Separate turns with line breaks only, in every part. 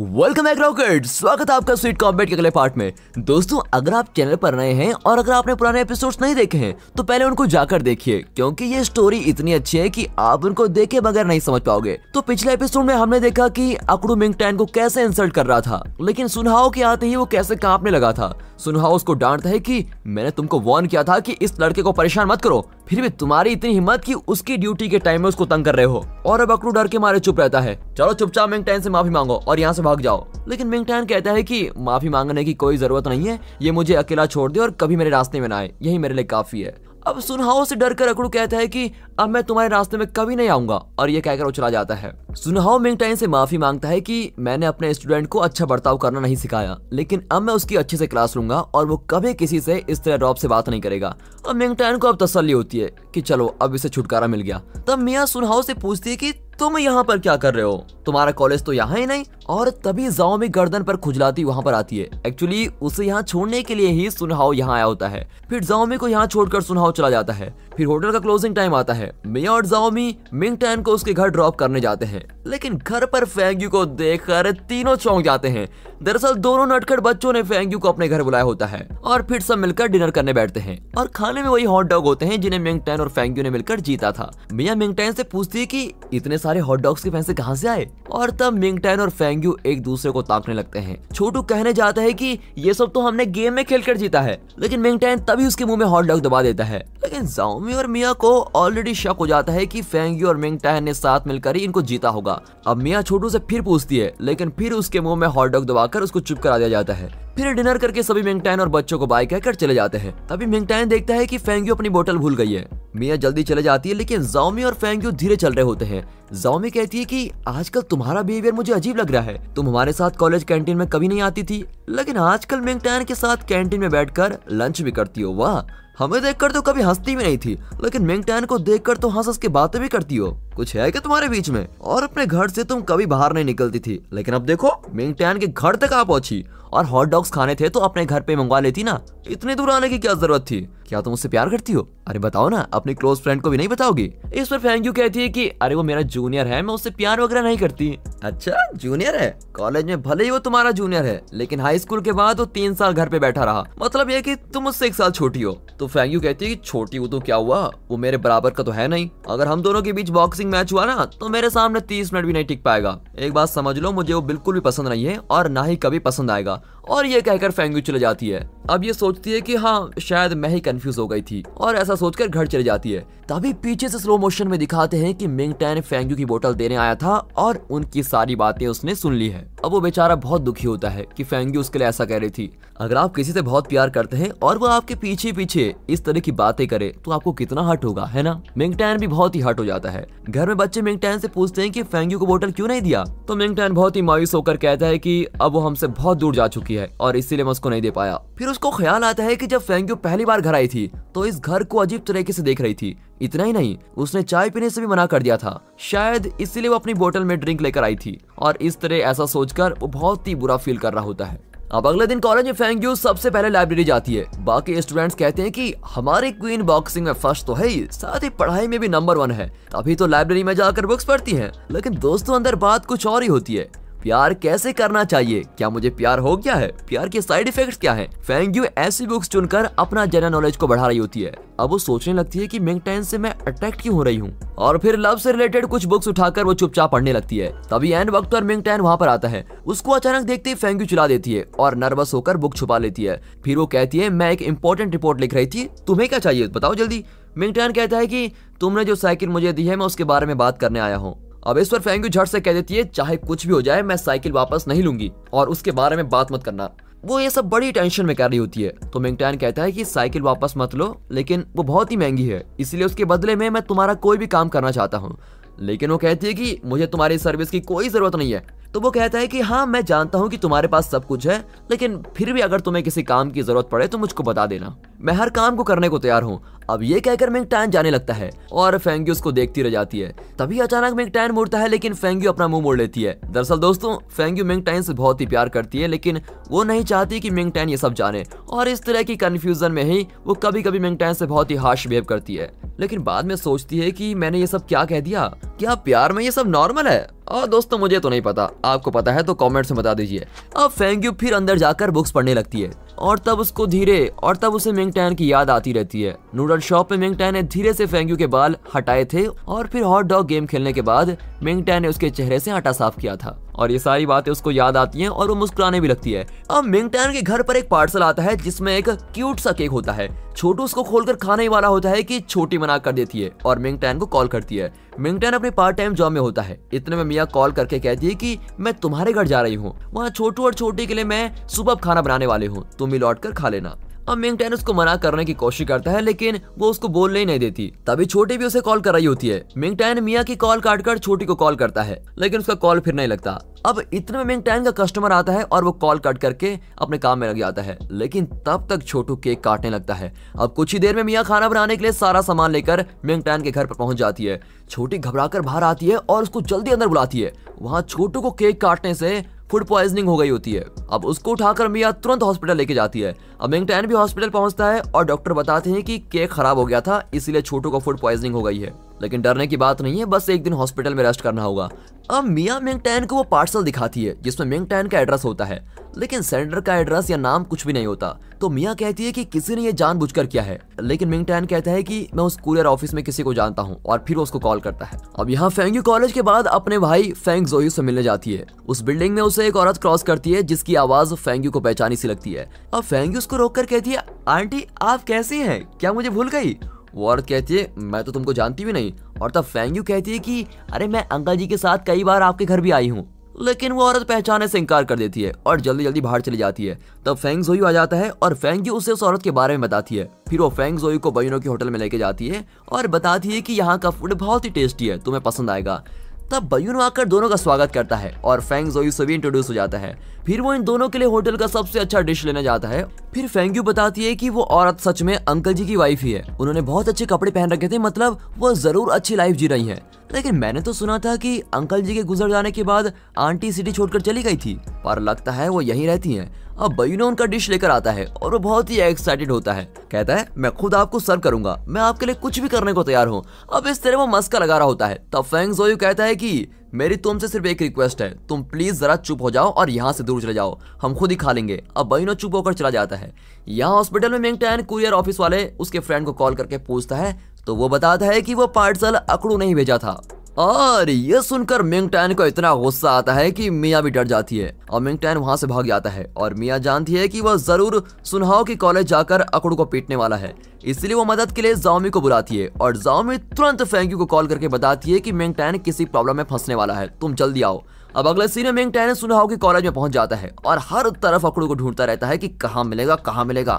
Welcome back rocket स्वागत है आपका स्वीट कॉम्बेट के अगले पार्ट में दोस्तों अगर आप चैनल पर नए हैं और अगर आपने पुराने एपिसोड्स नहीं देखे हैं तो पहले उनको जाकर देखिए क्योंकि ये स्टोरी इतनी अच्छी है कि आप उनको देखे बगैर नहीं समझ पाओगे तो पिछले एपिसोड में हमने देखा कि अकड़ू मिंगटैन को कैसे इंसल्ट कर रहा था लेकिन सुनहाओ के आते ही वो कैसे कांपने लगा था सुनहाओ उसको डांटता है की मैंने तुमको वार्न किया था की इस लड़के को परेशान मत करो फिर भी तुम्हारी इतनी हिम्मत की उसकी ड्यूटी के टाइम में उसको तंग कर रहे हो और अब अकड़ू डर के मारे चुप रहता है चलो चुपचाप टैन से माफी मांगो और यहाँ से भाग जाओ लेकिन मिंग टैन कहता है कि माफी मांगने की कोई जरूरत नहीं है ये मुझे अकेला छोड़ दे और कभी मेरे रास्ते में ना आए यही मेरे लिए काफी है अब सुनहाओ से डर कर अकड़ू कहता है कि अब मैं तुम्हारे रास्ते में कभी नहीं आऊंगा और ये कहकर वो चला जाता है सुनहाओ मिंगटाइन से माफी मांगता है कि मैंने अपने स्टूडेंट को अच्छा बर्ताव करना नहीं सिखाया लेकिन अब मैं उसकी अच्छे से क्लास लूंगा और वो कभी किसी से इस तरह रॉब से बात नहीं करेगा और मिंगटाइन को अब तसली होती है कि चलो अब इसे छुटकारा मिल गया तब मिया सुनहाओ से पूछती है की तुम यहाँ पर क्या कर रहे हो तुम्हारा कॉलेज तो यहाँ ही नहीं और तभी जाओमी गर्दन पर खुजलाती वहाँ पर आती है एक्चुअली उसे यहाँ छोड़ने के लिए ही सुनहाओ यहाँ आया होता है फिर जाओमी को यहाँ छोड़कर सुनहाओ चला जाता है फिर होटल का क्लोजिंग टाइम आता है मिया और जाओमी मिंग टैन को उसके घर ड्रॉप करने जाते हैं लेकिन घर पर फेंग्यू को देख तीनों चौंक जाते हैं दरअसल दोनों नटखट बच्चों ने फेंग्यू को अपने घर बुलाया होता है और फिर सब मिलकर डिनर करने बैठते हैं और खाने में वही हॉट डॉग होते हैं जिन्हें मिंग टैन और फेंग्यू ने मिलकर जीता था मिया मिंग टैन से पूछती है की इतने सारे हॉट डॉग्स के पैसे कहाँ से आए और तब मिंगटैन और फेंग्यू एक दूसरे को ताकने लगते हैं छोटू कहने जाता है की ये सब तो हमने गेम में खेलकर जीता है लेकिन मिंगटैन तभी उसके मुंह में हॉट डॉग दबा देता है लेकिन जाओमी और मिया को ऑलरेडी शक हो जाता है की फेंग्यू और मिंगटैन ने साथ मिलकर ही इनको जीता होगा अब मिया छोटू से फिर पूछती है लेकिन फिर उसके मुंह में हॉट डॉग दबाकर उसको चुप करा दिया जाता है फिर डिनर करके सभी मिंगटैन और बच्चों को बाय कहकर चले जाते हैं तभी मिंगटैन देखता है कि फेंग्यू अपनी बोतल भूल गई है मिया जल्दी चले जाती है लेकिन जाओमी और फैंग्यू धीरे चल रहे होते हैं जाओमी कहती है कि आजकल तुम्हारा बिहेवियर मुझे अजीब लग रहा है तुम हमारे साथ कॉलेज कैंटीन में कभी नहीं आती थी लेकिन आजकल मिंगटैन के साथ कैंटीन में बैठकर लंच भी करती हो वाह हमें देखकर तो कभी हंसती भी नहीं थी लेकिन मिंगटैन को देखकर तो हंस हंस के बातें भी करती हो कुछ है क्या तुम्हारे बीच में और अपने घर से तुम कभी बाहर नहीं निकलती थी लेकिन अब देखो मिंगटैन के घर तक आ पहुंची और हॉट डॉग्स खाने थे तो अपने घर पे मंगवा लेती ना इतने दूर आने की क्या जरूरत थी क्या तुम उससे प्यार करती हो अरे बताओ ना अपने क्लोज फ्रेंड को भी नहीं बताओगी इस पर फैंग यू कहती है कि अरे वो मेरा जूनियर है मैं उससे प्यार वगैरह नहीं करती अच्छा जूनियर है कॉलेज में भले ही वो तुम्हारा जूनियर है लेकिन हाई स्कूल के बाद वो तीन साल घर पे बैठा रहा मतलब ये की तुम उससे एक साल छोटी हो तो फैंग यू कहती है छोटी हो तो क्या हुआ वो मेरे बराबर का तो है नहीं अगर हम दोनों के बीच बॉक्सिंग मैच हुआ ना तो मेरे सामने तीस मिनट भी नहीं टिक पाएगा एक बात समझ लो मुझे वो बिल्कुल भी पसंद नहीं है और ना ही कभी पसंद आएगा और ये कहकर फेंगू चले जाती है अब ये सोचती है कि हाँ शायद मैं ही कंफ्यूज हो गई थी और ऐसा सोचकर घर चली जाती है तभी पीछे से स्लो मोशन में दिखाते हैं कि मिंग टैन फेंगू की बोतल देने आया था और उनकी सारी बातें उसने सुन ली है अब वो बेचारा बहुत दुखी होता है कि फैंगी उसके लिए ऐसा कह रही थी अगर आप किसी से बहुत प्यार करते हैं और वो आपके पीछे पीछे इस तरह की बातें करे तो आपको कितना हट होगा है ना मिंगटैन भी बहुत ही हट हो जाता है घर में बच्चे मिंगटैन से पूछते हैं कि फैंगी को बोतल क्यों नहीं दिया तो मिंगटैन बहुत ही मायूस होकर कहता है कि अब वो हमसे बहुत दूर जा चुकी है और इसीलिए मैं उसको नहीं दे पाया फिर उसको ख्याल आता है कि जब फैंगी पहली बार घर आई थी तो इस घर को अजीब तरीके से देख रही थी इतना ही नहीं उसने चाय पीने से भी मना कर दिया था शायद इसीलिए वो अपनी बोतल में ड्रिंक लेकर आई थी और इस तरह ऐसा सोचकर वो बहुत ही बुरा फील कर रहा होता है अब अगले दिन कॉलेज में फेंग्यू सबसे पहले लाइब्रेरी जाती है बाकी स्टूडेंट्स कहते हैं कि हमारी क्वीन बॉक्सिंग में फर्स्ट तो है ही साथ ही पढ़ाई में भी नंबर वन है तभी तो लाइब्रेरी में जाकर बुक्स पढ़ती है लेकिन दोस्तों अंदर बात कुछ और ही होती है प्यार कैसे करना चाहिए क्या मुझे प्यार हो गया है प्यार के साइड इफेक्ट क्या है फैंग्यू यू ऐसी बुक्स चुनकर अपना जनरल नॉलेज को बढ़ा रही होती है अब वो सोचने लगती है कि मिंग टैन से मैं अट्रैक्ट क्यों हो रही हूँ और फिर लव से रिलेटेड कुछ बुक्स उठाकर वो चुपचाप पढ़ने लगती है तभी एंड वक्त पर मिंग टैन वहाँ पर आता है उसको अचानक देखते ही फेंग्यू चुला देती है और नर्वस होकर बुक छुपा लेती है फिर वो कहती है मैं एक इम्पोर्टेंट रिपोर्ट लिख रही थी तुम्हें क्या चाहिए बताओ जल्दी मिंगटैन कहता है कि तुमने जो साइकिल मुझे दी है मैं उसके बारे में बात करने आया हूँ अब इस पर फेंगू झट से कह देती है चाहे कुछ भी हो जाए मैं साइकिल वापस नहीं लूंगी और उसके बारे में बात मत करना वो ये सब बड़ी टेंशन में कर रही होती है तो मिंगटैन कहता है कि साइकिल वापस मत लो लेकिन वो बहुत ही महंगी है इसलिए उसके बदले में मैं तुम्हारा कोई भी काम करना चाहता हूँ लेकिन वो कहती है कि मुझे तुम्हारी सर्विस की कोई ज़रूरत नहीं है तो वो कहता है कि हाँ मैं जानता हूँ कि तुम्हारे पास सब कुछ है लेकिन फिर भी अगर तुम्हें किसी काम की ज़रूरत पड़े तो मुझको बता देना मैं हर काम को करने को तैयार हूँ अब ये कहकर मिंग टैन जाने लगता है और फेंग्यू उसको देखती रह जाती है तभी अचानक मिंग टैन मुड़ता है लेकिन फेंग्यू अपना मुंह मोड़ लेती है दरअसल दोस्तों फेंग्यू टैन से बहुत ही प्यार करती है लेकिन वो नहीं चाहती कि टैन ये सब जाने और इस तरह की कन्फ्यूजन में ही वो कभी कभी मिंग टैन से बहुत ही हार्श बिहेव करती है लेकिन बाद में सोचती है कि मैंने ये सब क्या कह दिया क्या प्यार में ये सब नॉर्मल है और दोस्तों मुझे तो नहीं पता आपको पता है तो कमेंट्स में बता दीजिए अब फेंग्यू फिर अंदर जाकर बुक्स पढ़ने लगती है और तब उसको धीरे और तब उसे टैन की याद आती रहती है नूडल शॉप में टैन ने धीरे से फेंग्यू के बाल हटाए थे और फिर हॉट डॉग गेम खेलने के बाद मिंग टैन ने उसके चेहरे से आटा साफ किया था और ये सारी बातें उसको याद आती हैं और वो मुस्कुराने भी लगती है अब मिंग टैन के घर पर एक पार्सल आता है जिसमें एक क्यूट सा केक होता है छोटू उसको खोलकर खाने वाला होता है कि छोटी मना कर देती है और मिंग टैन को कॉल करती है मिंगटन अपने पार्ट टाइम जॉब में होता है इतने में मिया कॉल करके कहती है कि मैं तुम्हारे घर जा रही हूँ वहाँ छोटू और छोटी के लिए मैं सुबह खाना बनाने वाले हूँ तुम भी लौट कर खा लेना अब मिंग टेन उसको मना करने की कोशिश करता है लेकिन वो उसको बोलने ही नहीं देती तभी छोटी भी उसे कॉल कर रही होती है मिंग टेन मिया की कॉल काट कर छोटी को कॉल करता है लेकिन उसका कॉल फिर नहीं लगता अब इतने में मिंग टेन का कस्टमर आता है और वो कॉल कट करके अपने काम में लग जाता है लेकिन तब तक छोटू केक काटने लगता है अब कुछ ही देर में मिया खाना बनाने के लिए सारा सामान लेकर मिंग टेन के घर पर पहुंच जाती है छोटी घबराकर बाहर आती है और उसको जल्दी अंदर बुलाती है वहाँ छोटू को केक काटने से फूड पॉइजनिंग हो गई होती है अब उसको उठाकर मिया तुरंत हॉस्पिटल लेके जाती है अब मिंगटैन भी हॉस्पिटल पहुंचता है और डॉक्टर बताते हैं कि केक खराब हो गया था इसीलिए छोटू को फूड पॉइजनिंग हो गई है लेकिन डरने की बात नहीं है बस एक दिन हॉस्पिटल में रेस्ट करना होगा अब मिया मिंग टैन को वो पार्सल दिखाती है जिसमें मिंग टैन का एड्रेस होता है लेकिन सेंडर का एड्रेस या नाम कुछ भी नहीं होता तो मिया कहती है कि किसी ने ये जानबूझकर किया है लेकिन मिंग टैन कहता है कि मैं उस कुरियर ऑफिस में किसी को जानता हूँ और फिर वो उसको कॉल करता है अब यहाँ फेंगू कॉलेज के बाद अपने भाई फेंग जोयू से मिलने जाती है उस बिल्डिंग में उसे एक औरत क्रॉस करती है जिसकी आवाज फेंगू को पहचानी सी लगती है अब फेंगू उसको रोक कर कहती है आंटी आप कैसी है क्या मुझे भूल गई वो औरत कहती है मैं तो तुमको जानती भी नहीं और तब फैंग यू कहती है कि अरे मैं अंकल जी के साथ कई बार आपके घर भी आई हूँ लेकिन वो औरत पहचाने से इनकार कर देती है और जल्दी जल्दी बाहर चली जाती है तब फेंग जोयू आ जाता है और फैंग जी उसे उस औरत के बारे में बताती है फिर वो फेंग जोयू को बइनों के होटल में लेके जाती है और बताती है कि यहाँ का फूड बहुत ही टेस्टी है तुम्हें पसंद आएगा तब बयून आकर दोनों का स्वागत करता है और फेंग जोयू से भी इंट्रोड्यूस हो जाता है फिर वो इन दोनों के लिए होटल का सबसे अच्छा डिश लेने जाता है फिर फेंग्यू बताती है कि वो औरत सच में अंकल जी की वाइफ ही है उन्होंने बहुत अच्छे कपड़े पहन रखे थे मतलब वो जरूर अच्छी लाइफ जी रही है लेकिन मैंने तो सुना था कि अंकल जी के गुजर जाने के बाद आंटी सिटी छोड़कर चली गई थी पर लगता है वो यहीं रहती हैं अब बयूनो उनका डिश लेकर आता है और वो बहुत ही एक्साइटेड होता है कहता है मैं खुद आपको सर्व करूंगा मैं आपके लिए कुछ भी करने को तैयार हूँ अब इस तरह वो मस्का लगा रहा होता है तब फेंग जोयू कहता है की मेरी तुमसे सिर्फ एक रिक्वेस्ट है तुम प्लीज़ ज़रा चुप हो जाओ और यहाँ से दूर चले जाओ हम खुद ही खा लेंगे अब बहिनो चुप होकर चला जाता है यहाँ हॉस्पिटल में मेंगटैन कुरियर ऑफिस वाले उसके फ्रेंड को कॉल करके पूछता है तो वो बताता है कि वो पार्सल अकड़ू नहीं भेजा था और ये सुनकर मिंगटैन को इतना गुस्सा आता है कि मिया भी डर जाती है और मिंगटैन वहां से भाग जाता है और मिया जानती है कि वह जरूर सुनहाओ के कॉलेज जाकर अकड़ को पीटने वाला है इसलिए वो मदद के लिए जाओमी को बुलाती है और जाओमी तुरंत फेंक्यू को कॉल करके बताती है कि मिंगटैन किसी प्रॉब्लम में फंसने वाला है तुम जल्दी आओ अब अगले सीन में टैन सुनहाओ सुना कॉलेज में पहुंच जाता है और हर तरफ अकड़ो को ढूंढता रहता है कि कहाँ मिलेगा कहाँ मिलेगा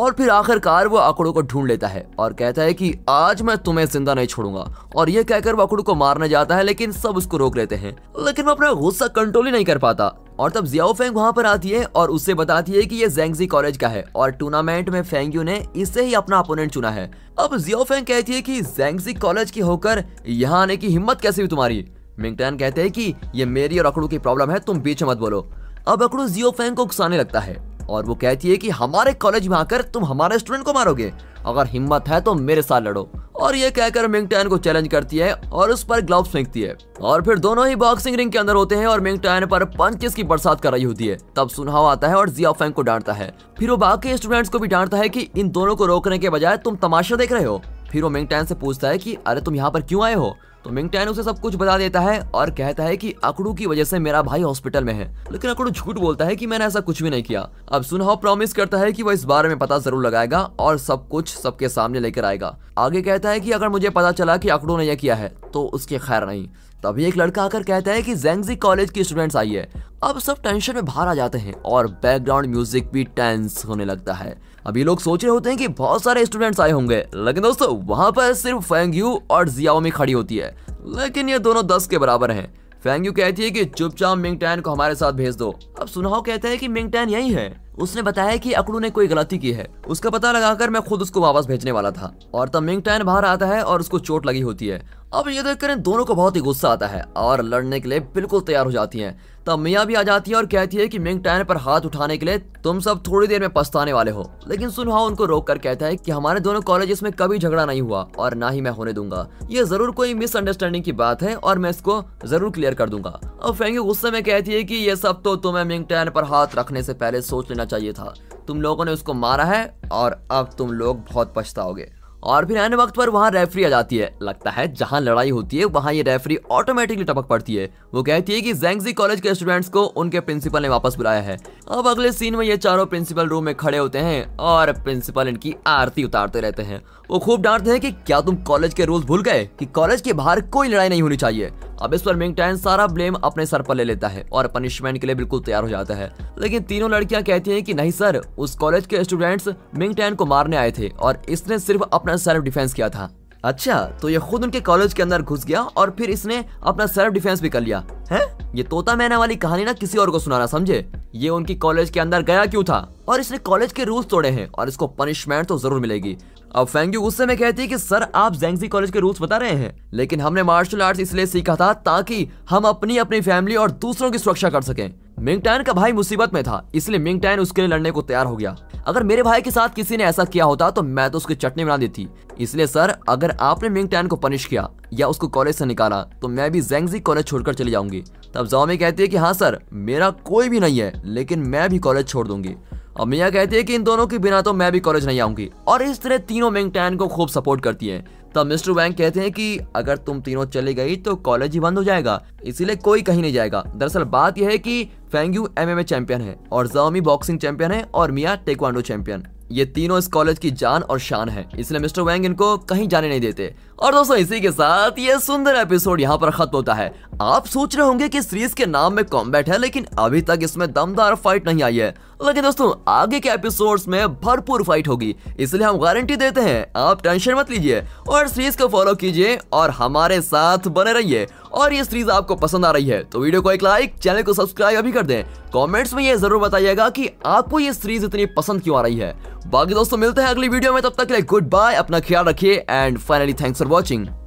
और फिर आखिरकार वो अकड़ू को ढूंढ लेता है और कहता है कि आज मैं तुम्हें जिंदा नहीं छोड़ूंगा और ये कहकर वो अकड़ू को मारने जाता है लेकिन सब उसको रोक लेते हैं लेकिन वो अपना गुस्सा कंट्रोल ही नहीं कर पाता और तब जियाओ फेंग वहां पर आती है और उससे बताती है कि ये जेंगजी कॉलेज का है और टूर्नामेंट में फेंगयू ने इसे ही अपना अपोनेंट चुना है अब जियाओ फेंग कहती है कि जेंगजी कॉलेज की होकर यहाँ आने की हिम्मत कैसे हुई तुम्हारी मिंगटन कहते हैं कि ये मेरी और अकड़ू की प्रॉब्लम है तुम बीच मत बोलो अब अकड़ू जियो फैंग को उकसाने लगता है और वो कहती है कि हमारे कॉलेज में आकर तुम हमारे स्टूडेंट को मारोगे अगर हिम्मत है तो मेरे साथ लड़ो और ये कहकर मिंगटैन को चैलेंज करती है और उस पर ग्लव फेंकती है और फिर दोनों ही बॉक्सिंग रिंग के अंदर होते हैं और मिंगटैन पर पंचेस की बरसात कर रही होती है तब सुनाव आता है और जिया फैंग को डांटता है फिर वो बाकी स्टूडेंट्स को भी डांटता है की इन दोनों को रोकने के बजाय तुम तमाशा देख रहे हो फिर वो मिंगटैन से पूछता है की अरे तुम यहाँ पर क्यों आए हो तो मिंगटैन उसे सब कुछ बता देता है और कहता है कि अकड़ू की वजह से मेरा भाई हॉस्पिटल में है लेकिन अकड़ू झूठ बोलता है कि मैंने ऐसा कुछ भी नहीं किया अब सुनहा प्रॉमिस करता है कि वह इस बारे में पता जरूर लगाएगा और सब कुछ सबके सामने लेकर आएगा आगे कहता है कि अगर मुझे पता चला कि अकड़ू ने यह किया है तो उसके खैर नहीं तभी एक लड़का आकर कहता है कि जेंगजी कॉलेज की स्टूडेंट्स आई है अब सब टेंशन में बाहर आ जाते हैं और बैकग्राउंड म्यूजिक भी टेंस होने लगता है अब ये लोग सोच रहे होते हैं कि बहुत सारे स्टूडेंट्स आए होंगे लेकिन दोस्तों वहां पर सिर्फ फैंग यू और में खड़ी होती है लेकिन ये दोनों दस के बराबर है फैंग यू कहती है कि चुपचाप टैन को हमारे साथ भेज दो अब सुनाओ कहते हैं कि टैन यही है उसने बताया कि अकड़ू ने कोई गलती की है उसका पता लगाकर मैं खुद उसको वापस भेजने वाला था और तब मिंग टैन बाहर आता है और उसको चोट लगी होती है अब ये देख कर दोनों को बहुत ही गुस्सा आता है और लड़ने के लिए बिल्कुल तैयार हो जाती हैं तब मियाँ भी आ जाती है और कहती है कि मिंग टैन पर हाथ उठाने के लिए तुम सब थोड़ी देर में पछताने वाले हो लेकिन सुनहा उनको रोक कर कहता है कि हमारे दोनों कॉलेज में कभी झगड़ा नहीं हुआ और ना ही मैं होने दूंगा ये जरूर कोई मिसअंडरस्टैंडिंग की बात है और मैं इसको जरूर क्लियर कर दूंगा और फेंगे गुस्से में कहती है की ये सब तो तुम्हें मिंग टैन पर हाथ रखने से पहले सोच लेना चाहिए था तुम लोगों ने उसको मारा है और अब तुम लोग बहुत पछताओगे और फिर आने वक्त पर वहाँ रेफरी आ जाती है लगता है जहाँ लड़ाई होती है वहाँ ये रेफरी ऑटोमेटिकली टपक पड़ती है वो कहती है कि जैंगजी कॉलेज के स्टूडेंट्स को उनके प्रिंसिपल ने वापस बुलाया है अब अगले सीन में ये चारों प्रिंसिपल रूम में खड़े होते हैं और प्रिंसिपल इनकी आरती उतारते रहते हैं वो खूब डांटते हैं कि क्या तुम कॉलेज के रूल्स भूल गए कि कॉलेज के बाहर कोई लड़ाई नहीं होनी चाहिए अब इस पर मिंगटैन सारा ब्लेम अपने सर पर ले लेता है और पनिशमेंट के लिए बिल्कुल तैयार हो जाता है लेकिन तीनों लड़कियां कहती हैं कि नहीं सर उस कॉलेज के स्टूडेंट्स मिंगटैन को मारने आए थे और इसने सिर्फ अपना सेल्फ डिफेंस किया था अच्छा तो ये खुद उनके कॉलेज के अंदर घुस गया और फिर इसने अपना सेल्फ डिफेंस भी कर लिया है ये तोता मैना वाली कहानी ना किसी और को सुनाना समझे ये उनकी कॉलेज के अंदर गया क्यों था और इसने कॉलेज के रूल्स तोड़े हैं और इसको पनिशमेंट तो जरूर मिलेगी अब फेंगयू गुस्से में कहती है कि सर आप जेंगजी कॉलेज के रूल्स बता रहे हैं लेकिन हमने मार्शल आर्ट्स इसलिए सीखा था ताकि हम अपनी अपनी फैमिली और दूसरों की सुरक्षा कर सकें मिंगटैन का भाई मुसीबत में था इसलिए मिंगटैन उसके लिए लड़ने को तैयार हो गया अगर मेरे भाई के साथ किसी ने ऐसा किया होता तो मैं तो उसकी चटनी बना देती इसलिए सर अगर आपने मिंगटैन को पनिश किया या उसको कॉलेज से निकाला तो मैं भी जेंगजी कॉलेज छोड़कर चली जाऊंगी तब जॉमी कहती है कि हाँ सर मेरा कोई भी नहीं है लेकिन मैं भी कॉलेज छोड़ दूंगी और मियाँ कहती है कि इन दोनों के बिना तो मैं भी कॉलेज नहीं आऊंगी और इस तरह तीनों मिंगटैन को खूब सपोर्ट करती है तब मिस्टर वैंग कहते हैं कि अगर तुम तीनों चले गई तो कॉलेज ही बंद हो जाएगा इसीलिए कोई कहीं नहीं जाएगा दरअसल बात यह है कि फेंगयू एमएमए चैंपियन है और जाओमी बॉक्सिंग चैंपियन है और मिया टेक्वांडो चैंपियन ये तीनों इस कॉलेज की जान और शान है इसलिए मिस्टर वैंग इनको कहीं जाने नहीं देते और दोस्तों इसी के साथ ये सुंदर एपिसोड यहाँ पर खत्म होता है आप सोच रहे होंगे कि सीरीज के नाम में कॉम्बैट है लेकिन अभी तक इसमें दमदार फाइट नहीं आई है लेकिन दोस्तों आगे के एपिसोड्स में भरपूर फाइट होगी इसलिए हम गारंटी देते हैं आप टेंशन मत लीजिए और सीरीज को फॉलो कीजिए और हमारे साथ बने रहिए और ये सीरीज आपको पसंद आ रही है तो वीडियो को एक लाइक चैनल को सब्सक्राइब अभी कर दें कमेंट्स में ये जरूर बताइएगा कि आपको ये सीरीज इतनी पसंद क्यों आ रही है बाकी दोस्तों मिलते हैं अगली वीडियो में तब तक के लिए गुड बाय अपना ख्याल रखिए and finally thanks for watching.